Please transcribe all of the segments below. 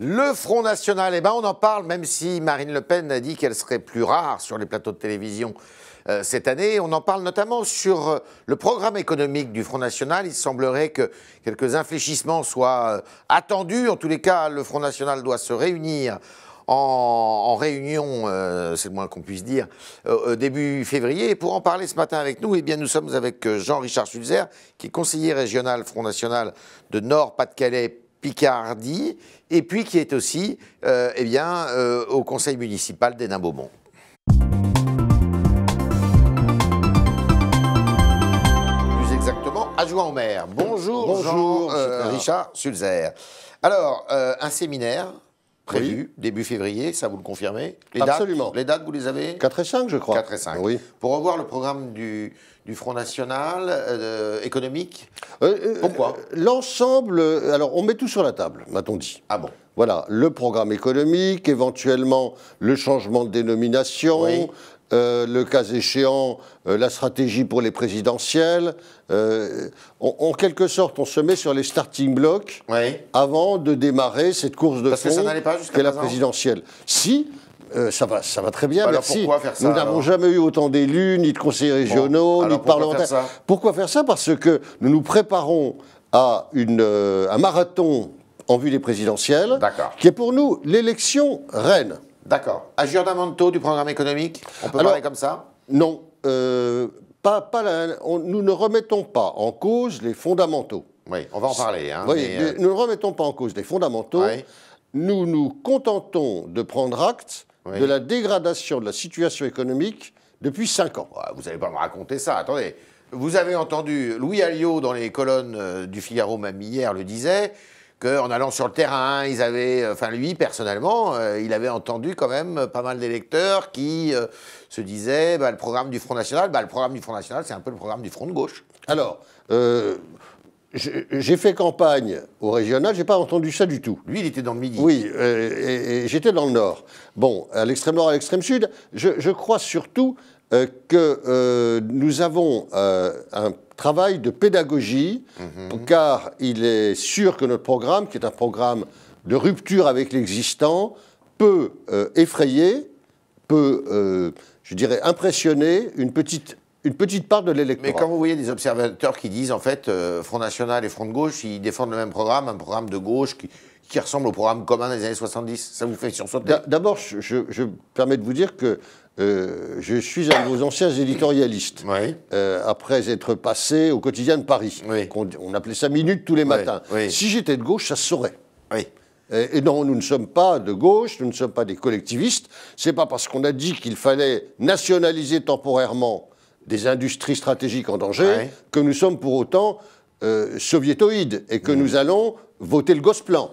Le Front National, eh ben on en parle, même si Marine Le Pen a dit qu'elle serait plus rare sur les plateaux de télévision euh, cette année. On en parle notamment sur euh, le programme économique du Front National. Il semblerait que quelques infléchissements soient euh, attendus. En tous les cas, le Front National doit se réunir en, réunion, c'est le moins qu'on puisse dire, début février. pour en parler ce matin avec nous, eh bien, nous sommes avec Jean-Richard Sulzer, qui est conseiller régional Front National de Nord-Pas-de-Calais Picardie, et puis qui est aussi euh, eh bien, euh, au conseil municipal d'Hénin-Beaumont. Plus exactement, adjoint au maire. Bonjour, Bonjour euh, Richard Sulzer. Alors, euh, un séminaire prévu, début février, ça vous le confirmez Absolument. les dates, vous les avez 4 et 5, je crois. 4 et 5. Oui. Pour revoir le programme du, du Front National, euh, économique euh, euh, Pourquoi L'ensemble, alors on met tout sur la table, m'a-t-on dit. Ah bon Voilà, le programme économique, éventuellement le changement de dénomination, le cas échéant, la stratégie pour les présidentielles. en quelque sorte, on se met sur les starting blocks avant de démarrer cette course de Parce fond que la présidentielle. Si, euh, ça, va, ça va très bien, bah alors merci. Pourquoi faire ça, Nous n'avons jamais eu autant d'élus, ni de conseillers régionaux, ni de parlementaires. pourquoi faire ça Parce que nous nous préparons à une, euh, un marathon en vue des présidentielles, qui est pour nous l'élection reine. D'accord. Agiordamento du programme économique On peut parler comme ça Non. Euh, pas, pas nous ne remettons pas en cause les fondamentaux. Oui, on va en parler. Hein, nous ne remettons pas en cause les fondamentaux. Nous nous contentons de prendre acte de la dégradation de la situation économique depuis 5 ans. Vous n'allez pas me raconter ça, attendez. Vous avez entendu Louis Alliot dans les colonnes euh, du Figaro même hier le disait qu'en allant sur le terrain, il avait, euh, enfin lui personnellement, euh, il avait entendu quand même pas mal d'électeurs qui se disaient bah, le programme du Front National, bah, le programme du Front National, c'est un peu le programme du Front de gauche. Alors, j'ai fait campagne au régional, j'ai pas entendu ça du tout. Lui, il était dans le midi. Oui, euh, et, j'étais dans le nord. Bon, à l'extrême nord, à l'extrême sud, je, crois surtout euh, que euh, nous avons un travail de pédagogie, mhm. car il est sûr que notre programme, qui est un programme de rupture avec l'existant, peut effrayer, peut, je dirais, impressionner une petite une petite part de l'électorat. Mais quand vous voyez des observateurs qui disent, en fait, euh, Front National et Front de Gauche, ils défendent le même programme, un programme de gauche qui, ressemble au programme commun des années 70, ça vous fait sursauter D'abord, je, permets de vous dire que euh, je suis un de vos anciens éditorialistes, euh, après être passé au quotidien de Paris. On, appelait ça Minute tous les matins. Si j'étais de gauche, ça se saurait. Et, non, nous ne sommes pas de gauche, nous ne sommes pas des collectivistes. C'est pas parce qu'on a dit qu'il fallait nationaliser temporairement des industries stratégiques en danger, que nous sommes pour autant euh, soviétoïdes et que nous allons voter le Gosplan.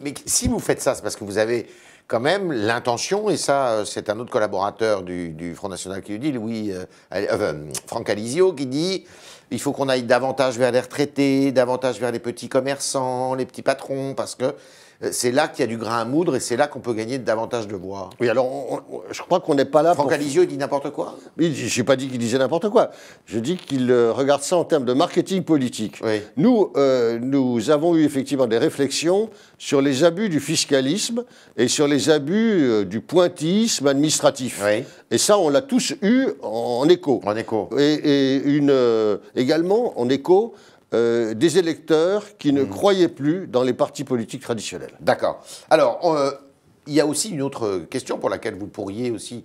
Mais si vous faites ça, c'est parce que vous avez quand même l'intention, et ça, euh, c'est un autre collaborateur du, Front National qui le dit, Louis, euh, euh, Franck Alizio, qui dit il faut qu'on aille davantage vers les retraités, davantage vers les petits commerçants, les petits patrons, parce que euh, c'est là qu'il y a du grain à moudre et c'est là qu'on peut gagner davantage de voix. Oui, alors je crois qu'on n'est pas là. Franck pour... Alizio, il dit n'importe quoi je n'ai pas dit qu'il disait n'importe quoi. Je dis qu'il euh, regarde ça en termes de marketing politique. Nous, euh, nous avons eu effectivement des réflexions sur les abus du fiscalisme et sur les abus du pointillisme administratif. Et ça, on l'a tous eu en, écho. En écho. Et, une, également en écho euh, des électeurs qui ne hmm. croyaient plus dans les partis politiques traditionnels. D'accord. Alors, euh, il y a aussi une autre question pour laquelle vous pourriez aussi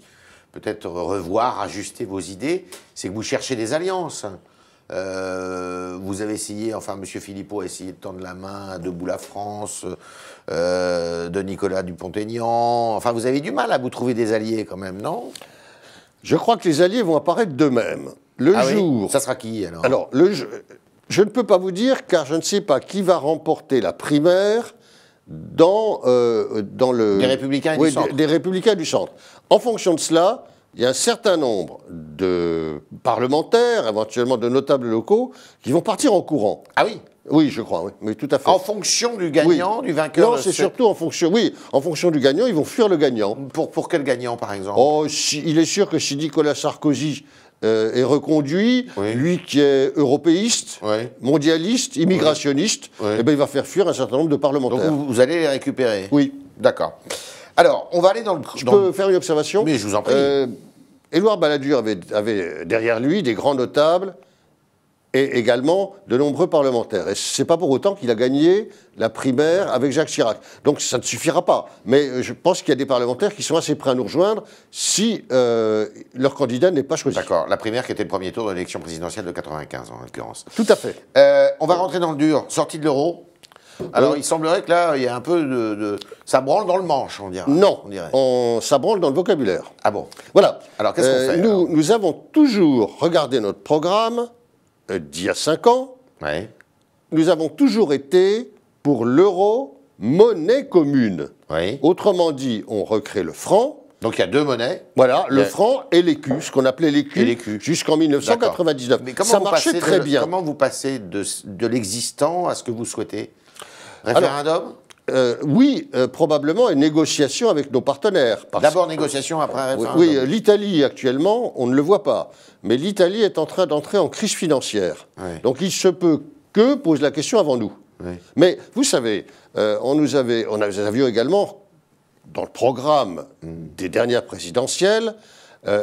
peut-être revoir, ajuster vos idées, c'est que vous cherchez des alliances. Euh, vous avez essayé, enfin, M. Philippot a essayé de tendre la main à Debout la France, de Nicolas Dupont-Aignan. Enfin, vous avez du mal à vous trouver des alliés quand même, non Je crois que les alliés vont apparaître d'eux-mêmes. Le ah jour. ça sera qui alors Alors, le, je ne peux pas vous dire car je ne sais pas qui va remporter la primaire dans, euh, dans le... Des républicains du centre. Des, républicains du centre. En fonction de cela, il y a un certain nombre de parlementaires, éventuellement de notables locaux, qui vont partir en courant. Ah oui oui, je crois, oui. mais tout à fait. En fonction du gagnant, du vainqueur Non, c'est surtout en fonction, oui, en fonction du gagnant, ils vont fuir le gagnant. Pour, pour quel gagnant, par exemple Oh, il est sûr que si Nicolas Sarkozy et euh, est reconduit, lui qui est européiste, mondialiste, immigrationniste, eh ben, il va faire fuir un certain nombre de parlementaires. Donc vous, allez les récupérer Oui. D'accord. Alors, on va aller dans le... Je peux faire une observation Oui, je vous en prie. Euh, Édouard Balladur avait derrière lui des grands notables, et également de nombreux parlementaires. Et ce n'est pas pour autant qu'il a gagné la primaire avec Jacques Chirac. Donc ça ne suffira pas. Mais euh, je pense qu'il y a des parlementaires qui sont assez prêts à nous rejoindre si euh, leur candidat n'est pas choisi. D'accord. La primaire qui était le premier tour de l'élection présidentielle de 95 en l'occurrence. Tout à fait. Euh, on va rentrer dans le dur. Sortie de l'euro. Alors il semblerait que là, il y a un peu de, Ça branle dans le manche, on dirait. Non, on dirait. ça branle dans le vocabulaire. Ah bon Voilà. Alors qu'est-ce qu'on fait nous, nous avons toujours regardé notre programme euh, d'il y a cinq ans, nous avons toujours été pour l'euro monnaie commune. Autrement dit, on recrée le franc. Donc il y a deux monnaies. Voilà, le franc et l'écu, ce qu'on appelait l'écu, jusqu'en 1999. Mais comment Ça vous marchait très bien. Comment vous passez de, de l'existant à ce que vous souhaitez Référendum euh, oui, euh, probablement, une négociation avec nos partenaires. D'abord négociation, après Oui, l'Italie actuellement, on ne le voit pas. Mais l'Italie est en train d'entrer en crise financière. Donc il se peut que pose la question avant nous. Mais vous savez, euh, on nous avait, on avait, également dans le programme mm. des dernières présidentielles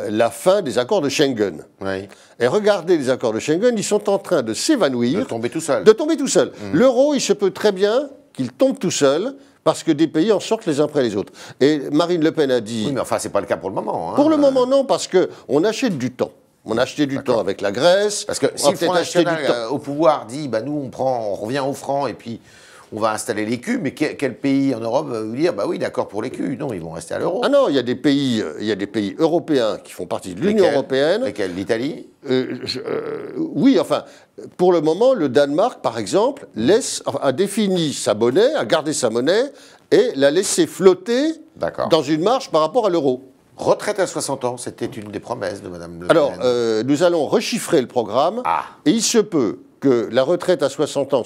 la fin des accords de Schengen. Et regardez les accords de Schengen, ils sont en train de s'évanouir. De tomber tout seul. De tomber tout seul. Mm. L'euro, il se peut très bien qu'ils tombent tout seul parce que des pays en sortent les uns après les autres. Et Marine Le Pen a dit. Oui, mais enfin, c'est pas le cas pour le moment. Hein. pour le moment, non, parce que on achète du temps. On a acheté du temps avec la Grèce. Parce que si le Front du temps. Euh, au pouvoir dit, bah nous on prend, on revient au franc et puis on va installer l'écu, mais quel, pays en Europe va vous dire, bah oui, d'accord pour l'écu Non, ils vont rester à l'euro. Ah non, il y a des pays, il y des pays européens qui font partie de l'Union européenne. Lesquels L'Italie euh, euh, Oui, enfin, pour le moment, le Danemark, par exemple, laisse, a défini sa monnaie, a gardé sa monnaie et l'a laissée flotter dans une marche par rapport à l'euro. Retraite à 60 ans, c'était une des promesses de Mme Le Alors, euh, nous allons rechiffrer le programme. Ah. Et il se peut que la retraite à 60 ans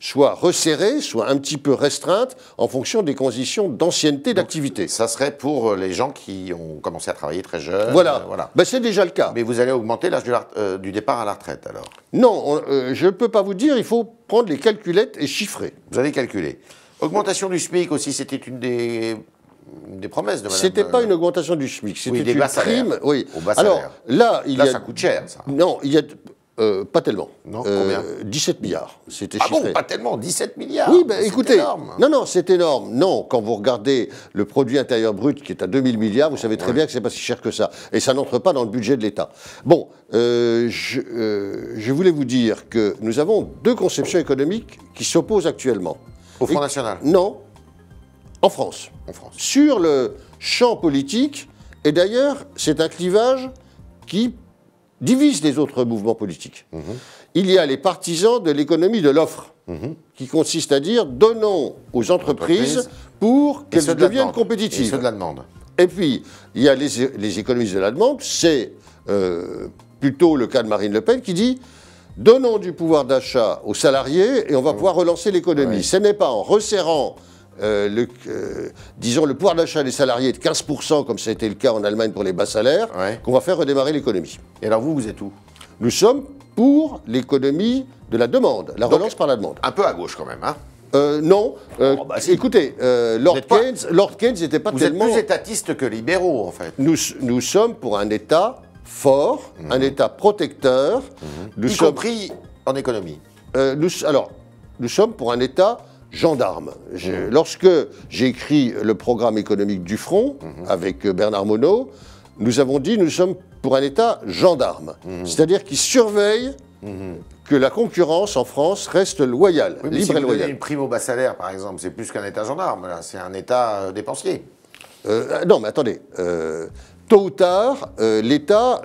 soit resserrée, soit un petit peu restreinte en fonction des conditions d'ancienneté d'activité. Ça serait pour euh, les gens qui ont commencé à travailler très jeunes. Voilà, euh, voilà. Ben, c'est déjà le cas. Mais vous allez augmenter l'âge euh, du, départ à la retraite alors Non, je ne peux pas vous dire, il faut prendre les calculettes et chiffrer. Vous allez calculer. Augmentation du SMIC aussi, c'était une des promesses de Madame. C'était pas une augmentation du SMIC, c'était oui, une prime. Oui. Au bas Alors là, il a... ça coûte cher. Ça. Non, il y a euh, pas tellement. Non, euh, combien 17 milliards. C'était ah bon, pas tellement, 17 milliards Oui, ben écoutez. Énorme. Non, non, c'est énorme. Non, quand vous regardez le produit intérieur brut qui est à 2000 milliards, vous savez très bien que c'est pas si cher que ça. Et ça n'entre pas dans le budget de l'État. Bon, euh, je, voulais vous dire que nous avons deux conceptions économiques qui s'opposent actuellement. Au Front National Non, en France. En France. Sur le champ politique. Et d'ailleurs, c'est un clivage qui divise les autres mouvements politiques. Mhm. Il y a les partisans de l'économie de l'offre, mhm. qui consiste à dire donnons aux entreprises, pour qu'elles deviennent compétitives. Et de la demande. Et puis, il y a les, économistes de la demande, c'est euh, plutôt le cas de Marine Le Pen, qui dit donnons du pouvoir d'achat aux salariés et on va mhm. pouvoir relancer l'économie. Ce n'est pas en resserrant euh, le, euh, disons, le pouvoir d'achat des salariés est de 15%, comme ça a été le cas en Allemagne pour les bas salaires, qu'on va faire redémarrer l'économie. Et alors vous, vous êtes où Nous sommes pour l'économie de la demande, la relance par la demande. Un peu à gauche quand même, hein euh, non. Oh, bah, écoutez, Lord, Keynes, Lord, Keynes, n'était pas tellement. Vous êtes plus étatiste que libéraux, en fait. Nous, nous sommes pour un État fort, mhm. un État protecteur. Mhm. Nous y sommes... compris en économie. Nous, alors, nous sommes pour un État gendarme. Mhm. lorsque j'ai écrit le programme économique du Front mhm. avec euh, Bernard Monod, nous avons dit nous sommes pour un État gendarme, mhm. c'est-à-dire qui surveille que la concurrence en France reste loyale, libre si et Une prime au bas salaire, par exemple, c'est plus qu'un État gendarme, c'est un État euh, dépensier. Euh, non, mais attendez. tôt ou tard, l'État,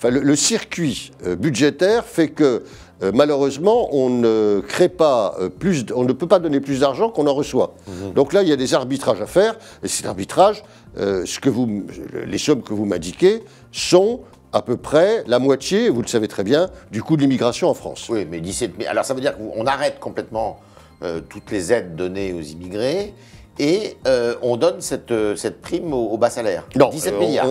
le, circuit budgétaire fait que euh, malheureusement, on ne crée pas euh, plus, on ne peut pas donner plus d'argent qu'on en reçoit. Mhm. Donc là, il y a des arbitrages à faire. Et cet arbitrage, euh, les sommes que vous m'indiquez sont à peu près la moitié, vous le savez très bien, du coût de l'immigration en France. Oui, mais 17 000. Alors ça veut dire qu'on arrête complètement toutes les aides données aux immigrés et on donne cette, prime au, bas salaire. Non,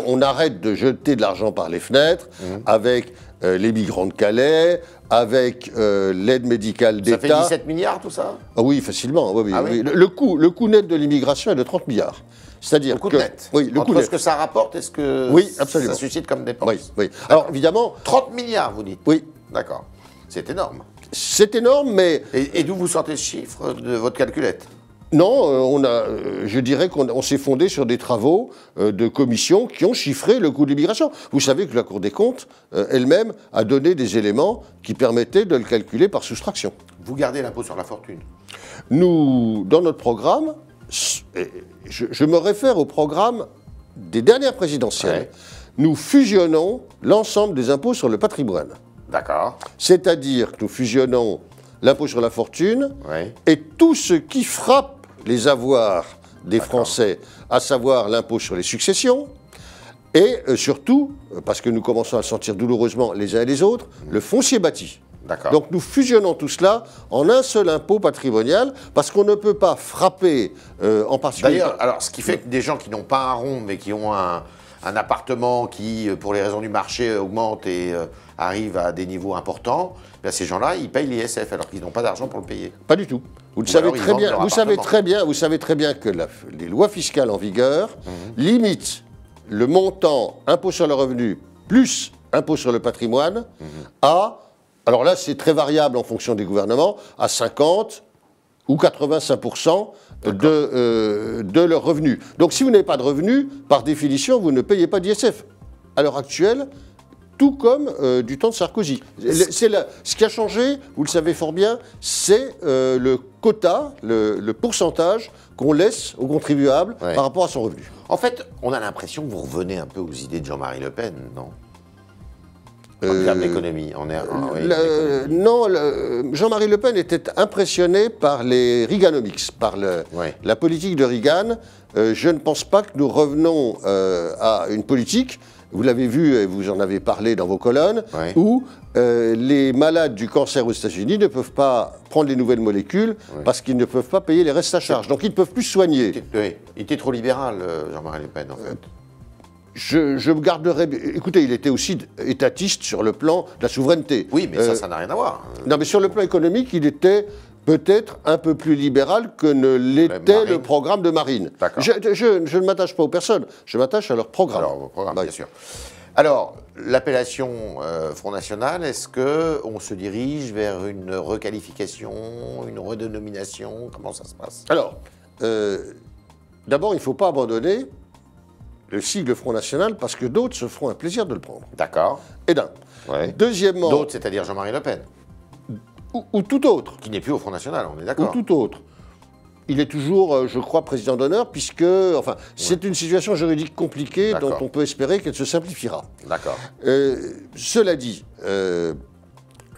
On, arrête de jeter de l'argent par les fenêtres mhm. avec euh, les migrants de Calais, avec euh, l'aide médicale d'État. Ça fait 17 milliards tout ça ah Oui, facilement. Ah le, coût, le coût net de l'immigration est de 30 milliards. C'est-à-dire le coût net. Oui, le coût ce que ça rapporte et ce que oui, absolument. ça suscite comme dépenses Oui, oui. Alors évidemment. 30 milliards, vous dites Oui. D'accord. C'est énorme. C'est énorme, mais. Et, et d'où vous sortez ce chiffre de votre calculette non, euh, on a, euh, je dirais qu'on s'est fondé sur des travaux euh, de commissions qui ont chiffré le coût de l'immigration. Vous savez que la Cour des comptes elle-même a donné des éléments qui permettaient de le calculer par soustraction. Vous gardez l'impôt sur la fortune Nous, dans notre programme, je, me réfère au programme des dernières présidentielles. Nous fusionnons l'ensemble des impôts sur le patrimoine. D'accord. C'est-à-dire que nous fusionnons l'impôt sur la fortune et tout ce qui frappe les avoirs des Français, à savoir l'impôt sur les successions, et euh, surtout, euh, parce que nous commençons à sentir douloureusement les uns et les autres, hmm. le foncier bâti. Donc nous fusionnons tout cela en un seul impôt patrimonial parce qu'on ne peut pas frapper euh, en particulier. D'ailleurs, alors ce qui fait que des gens qui n'ont pas un rond mais qui ont un, un appartement qui, euh, pour les raisons du marché, euh, augmente et euh, arrive à des niveaux importants, ben, ces gens-là, ils payent l'ISF alors qu'ils n'ont pas d'argent pour le payer. Pas du tout. Vous, le savez, très bien, vous savez très bien, vous savez très bien que les lois fiscales en vigueur mhm. limitent le montant impôt sur le revenu plus impôt sur le patrimoine mhm. à, alors là c'est très variable en fonction des gouvernements, à 50 ou 85 de, euh, de leurs revenus. Donc si vous n'avez pas de revenus, par définition, vous ne payez pas d'ISF. À l'heure actuelle, tout comme euh, du temps de Sarkozy. C'est ce qui a changé, vous le savez fort bien, c'est euh, le quota, le, pourcentage qu'on laisse aux contribuables par rapport à son revenu. En fait, on a l'impression que vous revenez un peu aux idées de Jean-Marie Le Pen, non euh, en termes d'économie, non, Jean-Marie Le Pen était impressionné par les Riganomics, par la politique de Reagan. Euh, je ne pense pas que nous revenons euh, à une politique. Vous l'avez vu et vous en avez parlé dans vos colonnes, où les malades du cancer aux États-Unis ne peuvent pas prendre les nouvelles molécules parce qu'ils ne peuvent pas payer les restes à charge. Donc ils ne peuvent plus soigner. il était trop libéral, Jean-Marie Le Pen, en fait je, me garderai. Euh, écoutez, il était aussi étatiste sur le plan de la souveraineté. Oui, mais ça, euh, ça n'a rien à voir. Non, mais sur le plan économique, il était peut-être un peu plus libéral que ne l'était bah, le programme de Marine. Je, je, ne m'attache pas aux personnes, je m'attache à leur programme. Alors, programmes, bien sûr. Alors, l'appellation euh, Front National, est-ce qu'on se dirige vers une requalification, une redénomination Comment ça se passe Alors, d'abord, il ne faut pas abandonner le sigle Front National parce que d'autres se feront un plaisir de le prendre. D'accord. Et d'un. Deuxièmement. D'autres, c'est-à-dire Jean-Marie Le Pen. Ou, tout autre. Qui n'est plus au Front National, on est d'accord. Ou tout autre. Il est toujours, euh, je crois, président d'honneur, puisque, enfin, c'est une situation juridique compliquée dont on peut espérer qu'elle se simplifiera. D'accord. Euh, cela dit, euh,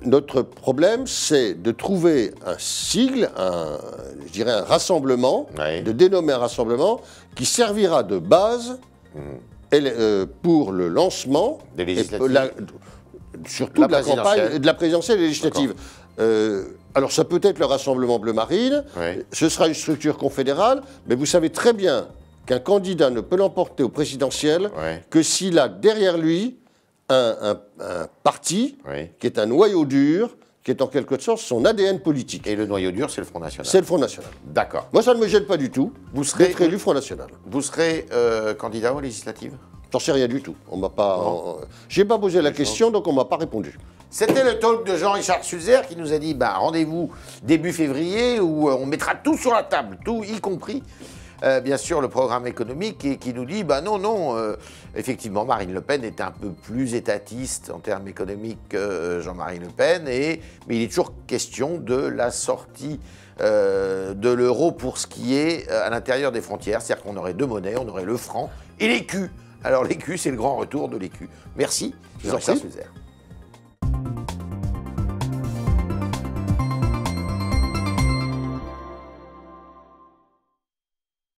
notre problème, c'est de trouver un sigle, un, je dirais un rassemblement, de dénommer un rassemblement qui servira de base elle, euh, pour le lancement des législatives. surtout de la campagne de la présidentielle législative. Euh, alors ça peut être le Rassemblement bleu marine, ce sera une structure confédérale, mais vous savez très bien qu'un candidat ne peut l'emporter au présidentiel que s'il a derrière lui un, parti qui est un noyau dur, qui est en quelque sorte son ADN politique. Et le noyau dur, c'est le Front National. C'est le Front National. D'accord. Moi, ça ne me gêne pas du tout. Vous serez élu Front National. Vous serez euh, candidat aux législatives J'en sais rien du tout. On m'a pas. Euh, j'ai pas posé la question, donc on m'a pas répondu. C'était le talk de Jean-Richard Suzer qui nous a dit bah, rendez-vous début février où euh, on mettra tout sur la table, tout y compris euh, bien sûr, le programme économique et qui nous dit, bah non, non, euh, effectivement, Marine Le Pen est un peu plus étatiste en termes économiques que euh, Jean-Marie Le Pen, et, mais il est toujours question de la sortie de l'euro pour ce qui est à l'intérieur des frontières, c'est-à-dire qu'on aurait deux monnaies, on aurait le franc et l'écu. Alors l'écu, c'est le grand retour de l'écu. Merci, jean